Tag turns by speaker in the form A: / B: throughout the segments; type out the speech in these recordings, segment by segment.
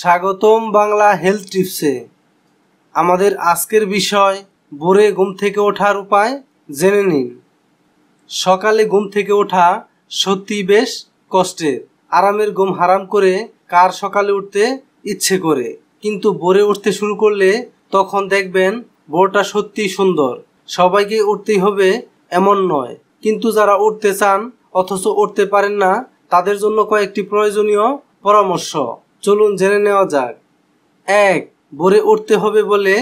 A: স্বাগতম বাংলা হেলথ টিপসে আমাদের আজকের বিষয় ভোরে ঘুম থেকে ওঠার উপায় জেনে নিন সকালে ঘুম থেকে ওঠা সত্যি বেশ কষ্টের আরামের ঘুম হারাম করে কার সকালে উঠতে ইচ্ছে করে কিন্তু ভোরে উঠতে শুরু করলে তখন দেখবেন ভোরটা সত্যিই সুন্দর সবাইকে উঠতেই হবে এমন নয় কিন্তু যারা উঠতে চান অথচ উঠতে পারেন না তাদের জন্য কয়েকটি প্রয়োজনীয় পরামর্শ চলুন জেনে নেওয়া যাক এক ভোরে উঠতে হবে বলে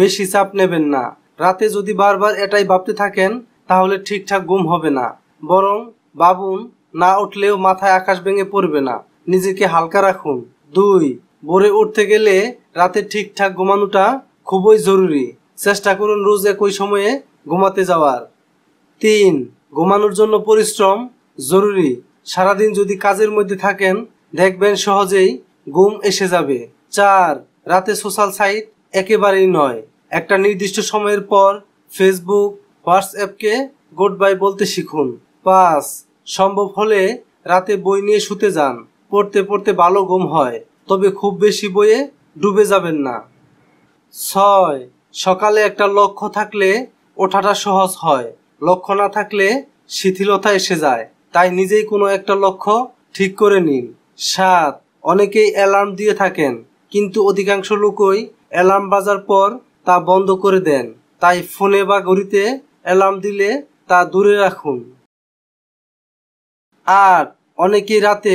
A: বেশি চাপ নেবেন না রাতে যদি বারবার এটাই ভাবতে থাকেন তাহলে ঠিকঠাক ঘুম হবে না বরং বাবুন না উঠলেও মাথায় আকাশ ভেঙে পড়বে না নিজেকে হালকা রাখুন দুই ভোরে উঠতে গেলে রাতে ঠিকঠাক ঘুমানোটা খুবই জরুরি চেষ্টা করুন রোজ একই সময়ে ঘুমাতে যাওয়ার তিন ঘুমানোর জন্য পরিশ্রম জরুরি সারাদিন যদি কাজের মধ্যে থাকেন দেখবেন সহজেই ঘুম এসে যাবে চার রাতে সোশ্যাল সাইট একেবারেই নয় একটা নির্দিষ্ট সময়ের পর ফেসবুক হোয়াটসঅ্যাপকে গুড বাই বলতে শিখুন পাঁচ সম্ভব হলে রাতে বই নিয়ে শুতে যান পড়তে পড়তে ভালো ঘুম হয় তবে খুব বেশি বইয়ে ডুবে যাবেন না ছয় সকালে একটা লক্ষ্য থাকলে ওঠাটা সহজ হয় লক্ষ্য না থাকলে শিথিলতা এসে যায় তাই নিজেই কোনো একটা লক্ষ্য ঠিক করে নিন সাত অনেকেই অ্যালার্ম দিয়ে থাকেন কিন্তু অধিকাংশ লোকই অ্যালার্ম বাজার পর তা বন্ধ করে দেন তাই ফোনে বা ঘড়িতে অ্যালার্ম দিলে তা দূরে রাখুন আর অনেকেই রাতে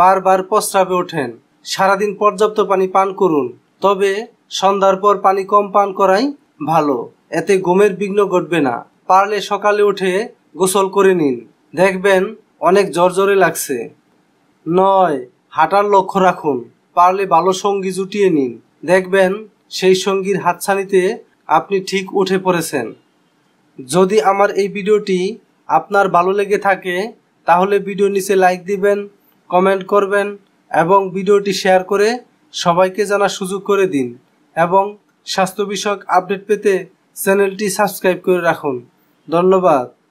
A: বারবার প্রস্রাবে ওঠেন সারাদিন পর্যাপ্ত পানি পান করুন তবে সন্ধ্যার পর পানি কম পান করাই ভালো এতে ঘুমের বিঘ্ন ঘটবে না পারলে সকালে উঠে গোসল করে নিন দেখবেন অনেক জর্জরে লাগছে নয় হাঁটার লক্ষ্য রাখুন পারলে ভালো সঙ্গী জুটিয়ে নিন দেখবেন সেই সঙ্গীর হাতছানিতে আপনি ঠিক উঠে পড়েছেন যদি আমার এই ভিডিওটি আপনার ভালো লেগে থাকে তাহলে ভিডিও নিচে লাইক দিবেন কমেন্ট করবেন এবং ভিডিওটি শেয়ার করে সবাইকে জানার সুযোগ করে দিন এবং স্বাস্থ্য বিষয়ক আপডেট পেতে চ্যানেলটি সাবস্ক্রাইব করে রাখুন ধন্যবাদ